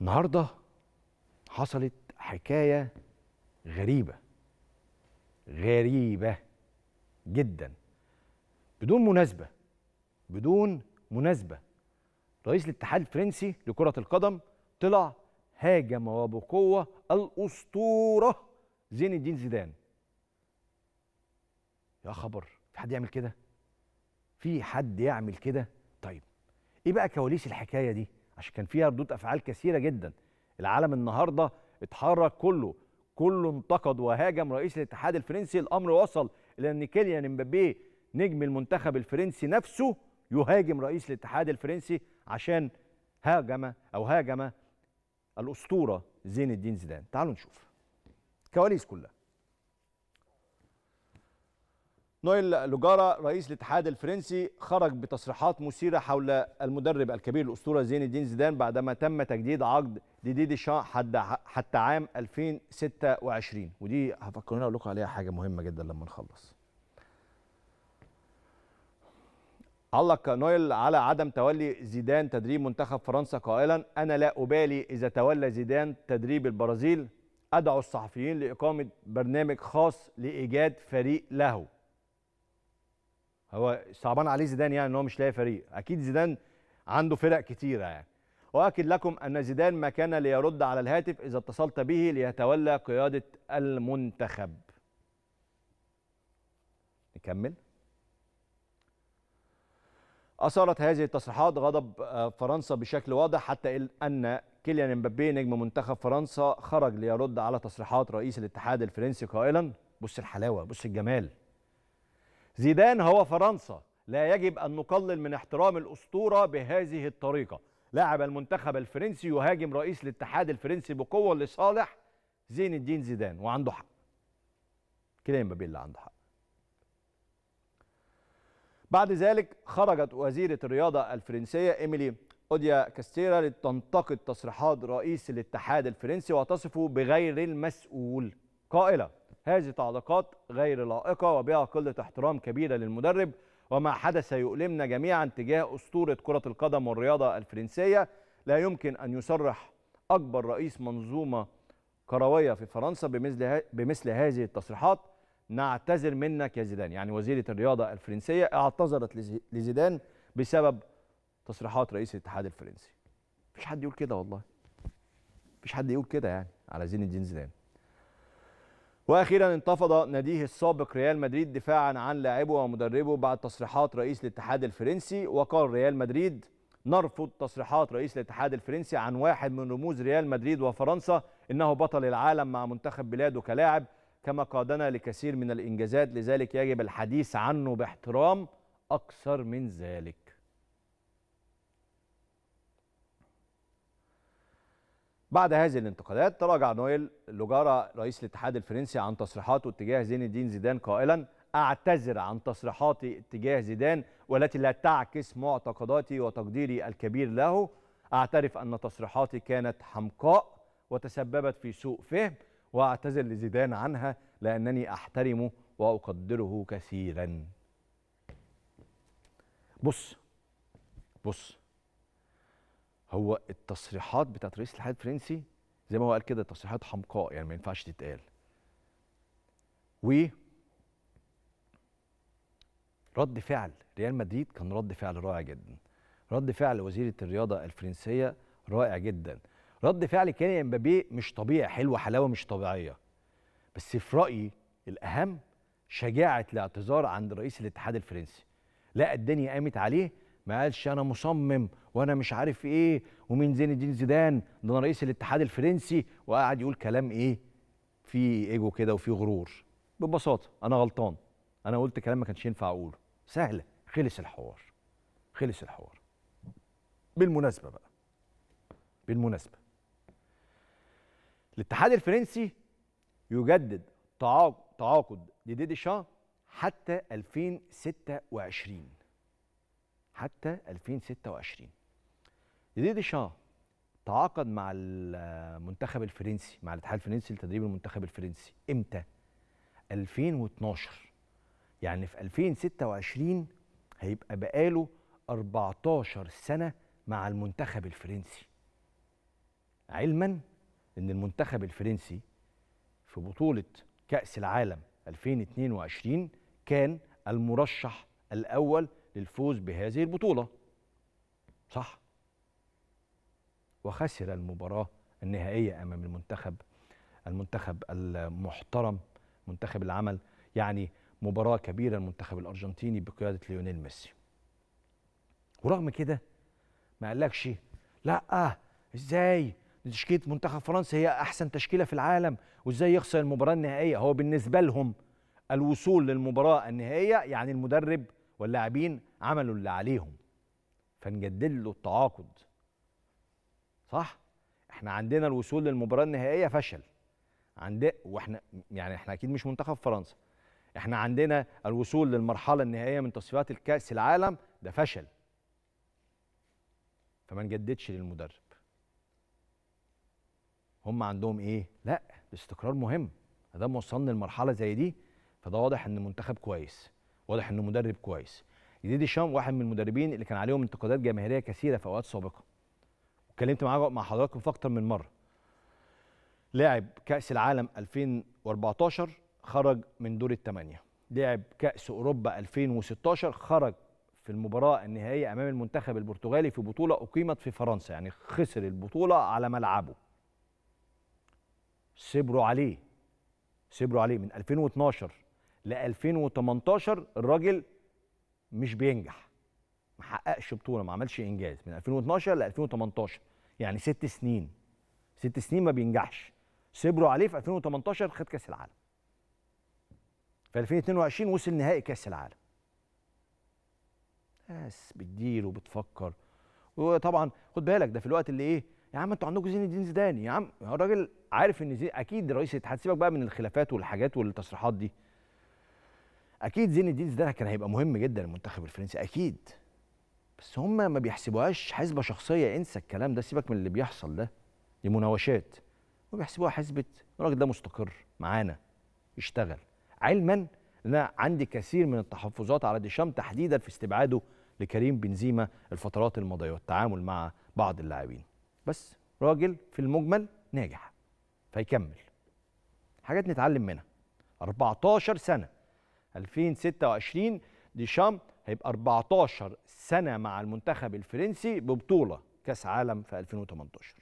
النهارده حصلت حكايه غريبه غريبه جدا بدون مناسبه بدون مناسبه رئيس الاتحاد الفرنسي لكره القدم طلع هاجم وبقوه الاسطوره زين الدين زيدان يا خبر في حد يعمل كده في حد يعمل كده طيب ايه بقى كواليس الحكايه دي عشان كان فيها ردود افعال كثيره جدا العالم النهارده اتحرك كله كله انتقد وهاجم رئيس الاتحاد الفرنسي الامر وصل الى ان كيليان امبابي نجم المنتخب الفرنسي نفسه يهاجم رئيس الاتحاد الفرنسي عشان هاجم او هاجم الاسطوره زين الدين زيدان تعالوا نشوف كواليس كلها نويل لوجارا رئيس الاتحاد الفرنسي خرج بتصريحات مثيرة حول المدرب الكبير الأسطورة زين الدين زيدان بعدما تم تجديد عقد ديدي ديشان حتى عام 2026 ودي هفكرنا أقول لكم عليها حاجة مهمة جدا لما نخلص علق نويل على عدم تولي زيدان تدريب منتخب فرنسا قائلا أنا لا أبالي إذا تولى زيدان تدريب البرازيل أدعو الصحفيين لإقامة برنامج خاص لإيجاد فريق له هو صعبان عليه زيدان يعني ان هو مش لاقي فريق اكيد زيدان عنده فرق كتيره يعني واكد لكم ان زيدان ما كان ليرد على الهاتف اذا اتصلت به ليتولى قياده المنتخب نكمل أثارت هذه التصريحات غضب آه، فرنسا بشكل واضح حتى أن كيليان امبابي نجم منتخب فرنسا خرج ليرد على تصريحات رئيس الاتحاد الفرنسي قائلا بص الحلاوة بص الجمال زيدان هو فرنسا لا يجب أن نقلل من احترام الأسطورة بهذه الطريقة لاعب المنتخب الفرنسي يهاجم رئيس الاتحاد الفرنسي بقوة لصالح زين الدين زيدان وعنده حق كلام بابي اللي عنده حق بعد ذلك خرجت وزيرة الرياضة الفرنسية إيميلي أوديا كاستيرا لتنتقد تصريحات رئيس الاتحاد الفرنسي وتصفه بغير المسؤول قائلة هذه تعليقات غير لائقة وبها قلة احترام كبيرة للمدرب وما حدث يؤلمنا جميعا تجاه أسطورة كرة القدم والرياضة الفرنسية لا يمكن أن يصرح أكبر رئيس منظومة كروية في فرنسا بمثل, بمثل هذه التصريحات نعتذر منك يا زيدان يعني وزيرة الرياضة الفرنسية اعتذرت لزيدان بسبب تصريحات رئيس الاتحاد الفرنسي مفيش حد يقول كده والله مفيش حد يقول كده يعني على زين الدين زيدان واخيرا انتفض ناديه السابق ريال مدريد دفاعا عن لاعبه ومدربه بعد تصريحات رئيس الاتحاد الفرنسي وقال ريال مدريد نرفض تصريحات رئيس الاتحاد الفرنسي عن واحد من رموز ريال مدريد وفرنسا انه بطل العالم مع منتخب بلاده كلاعب كما قادنا لكثير من الانجازات لذلك يجب الحديث عنه باحترام اكثر من ذلك بعد هذه الانتقادات تراجع نويل لوجارا رئيس الاتحاد الفرنسي عن تصريحاته اتجاه زين الدين زيدان قائلا اعتذر عن تصريحاتي اتجاه زيدان والتي لا تعكس معتقداتي وتقديري الكبير له اعترف ان تصريحاتي كانت حمقاء وتسببت في سوء فهم واعتذر لزيدان عنها لانني احترمه واقدره كثيرا بص بص هو التصريحات بتاعت رئيس الاتحاد الفرنسي زي ما هو قال كده تصريحات حمقاء يعني ما ينفعش تتقال و رد فعل ريال مدريد كان رد فعل رائع جدا رد فعل وزيره الرياضه الفرنسيه رائع جدا رد فعل كان امبابي مش طبيعي حلوه حلاوه مش طبيعيه بس في رايي الاهم شجاعه الاعتذار عند رئيس الاتحاد الفرنسي لا الدنيا قامت عليه ما قالش انا مصمم وانا مش عارف ايه ومين زين الدين زيدان ده انا رئيس الاتحاد الفرنسي وقعد يقول كلام ايه في ايجو كده وفي غرور ببساطه انا غلطان انا قلت كلام ما كانش ينفع اقوله سهله خلص الحوار خلص الحوار بالمناسبه بقى بالمناسبه الاتحاد الفرنسي يجدد تعاقد لديدي شا حتى 2026 حتى 2026 ديدي شاه تعاقد مع المنتخب الفرنسي مع الاتحاد الفرنسي لتدريب المنتخب الفرنسي امتى 2012 يعني في 2026 هيبقى بقاله 14 سنه مع المنتخب الفرنسي علما ان المنتخب الفرنسي في بطوله كاس العالم 2022 كان المرشح الاول للفوز بهذه البطولة صح وخسر المباراة النهائية أمام المنتخب المنتخب المحترم منتخب العمل يعني مباراة كبيرة المنتخب الأرجنتيني بقيادة ليونيل ميسي ورغم كده ما قالكش لا ازاي تشكيله منتخب فرنسا هي احسن تشكيله في العالم وازاي يخسر المباراه النهائيه هو بالنسبه لهم الوصول للمباراه النهائيه يعني المدرب واللاعبين عملوا اللي عليهم فنجدد له التعاقد صح احنا عندنا الوصول للمباراه النهائيه فشل عند واحنا يعني احنا اكيد مش منتخب فرنسا احنا عندنا الوصول للمرحله النهائيه من تصفيات الكاس العالم ده فشل فما نجددش للمدرب هم عندهم ايه لا الاستقرار مهم ده وصلنا لمرحله زي دي فده واضح ان منتخب كويس واضح انه مدرب كويس ديدي شام واحد من المدربين اللي كان عليهم انتقادات جماهيريه كثيره في اوقات سابقه اتكلمت معاه مع حضراتكم في اكتر من مره لاعب كاس العالم 2014 خرج من دور الثمانيه لعب كاس اوروبا 2016 خرج في المباراه النهائيه امام المنتخب البرتغالي في بطوله اقيمت في فرنسا يعني خسر البطوله على ملعبه صبروا عليه صبروا عليه من 2012 ل 2018 الراجل مش بينجح ما حققش بطوله ما عملش انجاز من 2012 ل 2018 يعني ست سنين ست سنين ما بينجحش صبروا عليه في 2018 خد كاس العالم في 2022 وصل نهائي كاس العالم ناس بتدير وبتفكر وطبعا خد بالك ده في الوقت اللي ايه يا عم انتوا عندكم زين الدين زيدان يا عم الراجل عارف ان زي اكيد رئيس الاتحاد سيبك بقى من الخلافات والحاجات والتصريحات دي اكيد زين الدين زيدان كان هيبقى مهم جدا للمنتخب الفرنسي اكيد بس هم ما بيحسبوهاش حسبه شخصيه انسى الكلام ده سيبك من اللي بيحصل ده دي مناوشات وبيحسبوها حسبه الراجل ده مستقر معانا يشتغل علما ان انا عندي كثير من التحفظات على ديشام تحديدا في استبعاده لكريم بنزيما الفترات الماضيه والتعامل مع بعض اللاعبين بس راجل في المجمل ناجح فيكمل حاجات نتعلم منها 14 سنه 2026 ديشام هيبقى 14 سنه مع المنتخب الفرنسي ببطوله كاس عالم في 2018